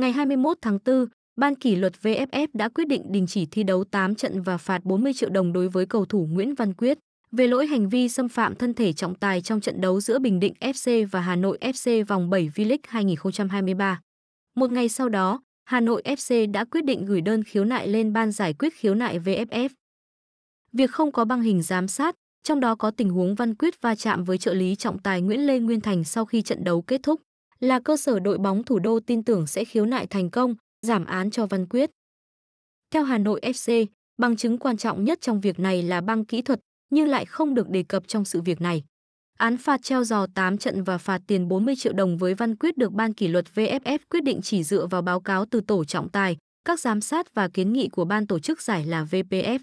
ngày 21 tháng 4, Ban kỷ luật VFF đã quyết định đình chỉ thi đấu 8 trận và phạt 40 triệu đồng đối với cầu thủ Nguyễn Văn Quyết về lỗi hành vi xâm phạm thân thể trọng tài trong trận đấu giữa Bình Định FC và Hà Nội FC vòng 7 V-League 2023. Một ngày sau đó, Hà Nội FC đã quyết định gửi đơn khiếu nại lên Ban giải quyết khiếu nại VFF. Việc không có băng hình giám sát, trong đó có tình huống Văn Quyết va chạm với trợ lý trọng tài Nguyễn Lê Nguyên Thành sau khi trận đấu kết thúc, là cơ sở đội bóng thủ đô tin tưởng sẽ khiếu nại thành công, giảm án cho Văn Quyết. Theo Hà Nội FC, bằng chứng quan trọng nhất trong việc này là băng kỹ thuật nhưng lại không được đề cập trong sự việc này. Án phạt treo giò 8 trận và phạt tiền 40 triệu đồng với Văn Quyết được Ban kỷ luật VFF quyết định chỉ dựa vào báo cáo từ tổ trọng tài, các giám sát và kiến nghị của ban tổ chức giải là VPF.